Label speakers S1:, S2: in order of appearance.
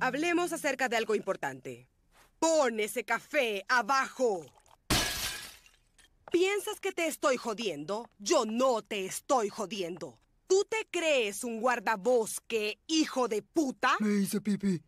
S1: Hablemos acerca de algo importante. Pon ese café abajo. ¿Piensas que te estoy jodiendo? Yo no te estoy jodiendo. ¿Tú te crees un guardabosque, hijo de puta? Me hice pipí.